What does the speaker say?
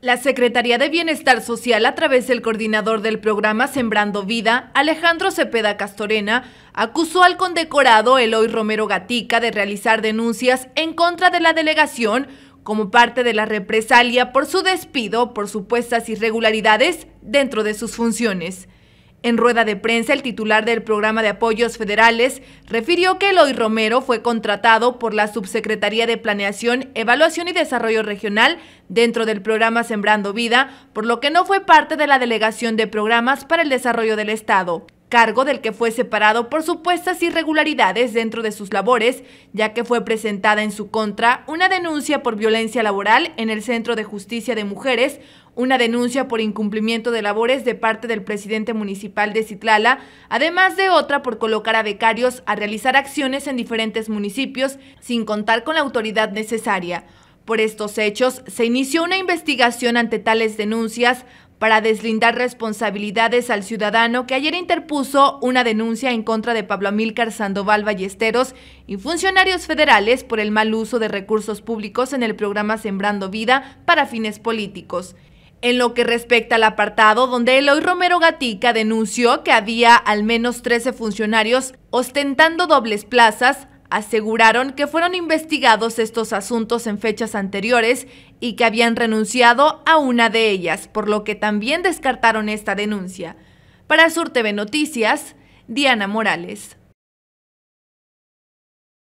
La Secretaría de Bienestar Social, a través del coordinador del programa Sembrando Vida, Alejandro Cepeda Castorena, acusó al condecorado Eloy Romero Gatica de realizar denuncias en contra de la delegación como parte de la represalia por su despido por supuestas irregularidades dentro de sus funciones. En rueda de prensa, el titular del programa de apoyos federales refirió que Eloy Romero fue contratado por la Subsecretaría de Planeación, Evaluación y Desarrollo Regional dentro del programa Sembrando Vida, por lo que no fue parte de la Delegación de Programas para el Desarrollo del Estado cargo del que fue separado por supuestas irregularidades dentro de sus labores, ya que fue presentada en su contra una denuncia por violencia laboral en el Centro de Justicia de Mujeres, una denuncia por incumplimiento de labores de parte del presidente municipal de Citlala, además de otra por colocar a becarios a realizar acciones en diferentes municipios sin contar con la autoridad necesaria. Por estos hechos, se inició una investigación ante tales denuncias para deslindar responsabilidades al ciudadano que ayer interpuso una denuncia en contra de Pablo Amílcar Sandoval Ballesteros y funcionarios federales por el mal uso de recursos públicos en el programa Sembrando Vida para fines políticos. En lo que respecta al apartado donde Eloy Romero Gatica denunció que había al menos 13 funcionarios ostentando dobles plazas, aseguraron que fueron investigados estos asuntos en fechas anteriores y que habían renunciado a una de ellas, por lo que también descartaron esta denuncia. Para Sur TV Noticias, Diana Morales.